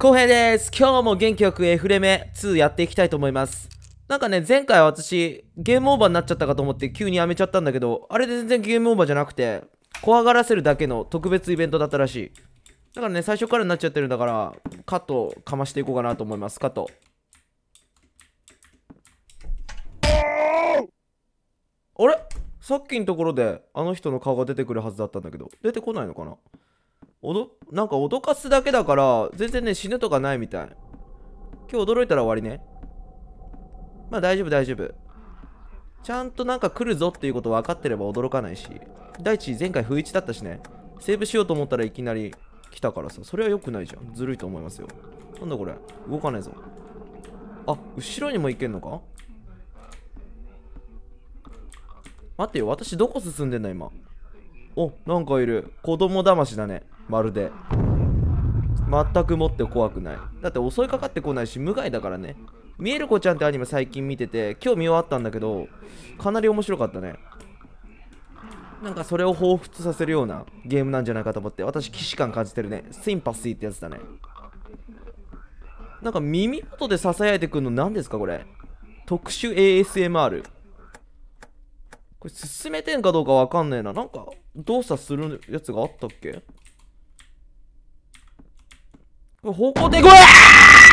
浩平です。今日も元気よくエフレメ2やっていきたいと思います。なんかね、前回私、ゲームオーバーになっちゃったかと思って急にやめちゃったんだけど、あれで全然ゲームオーバーじゃなくて、怖がらせるだけの特別イベントだったらしい。だからね、最初からになっちゃってるんだから、カットかましていこうかなと思います。カット。あれさっきのところで、あの人の顔が出てくるはずだったんだけど、出てこないのかなおどなんか脅かすだけだから全然ね死ぬとかないみたい今日驚いたら終わりねまあ大丈夫大丈夫ちゃんとなんか来るぞっていうこと分かってれば驚かないし第一前回不一だったしねセーブしようと思ったらいきなり来たからさそれは良くないじゃんずるいと思いますよなんだこれ動かないぞあ後ろにも行けんのか待ってよ私どこ進んでんだ今おなんかいる子供だましだねまるで全くもって怖くないだって襲いかかってこないし無害だからね見える子ちゃんってアニメ最近見てて今日見終わったんだけどかなり面白かったねなんかそれを彷彿させるようなゲームなんじゃないかと思って私既視感感じてるねシンパシーってやつだねなんか耳元で囁いてくんの何ですかこれ特殊 ASMR これ進めてんかどうかわかんねえな。なんか動作するやつがあったっけこれ方向転換、うわー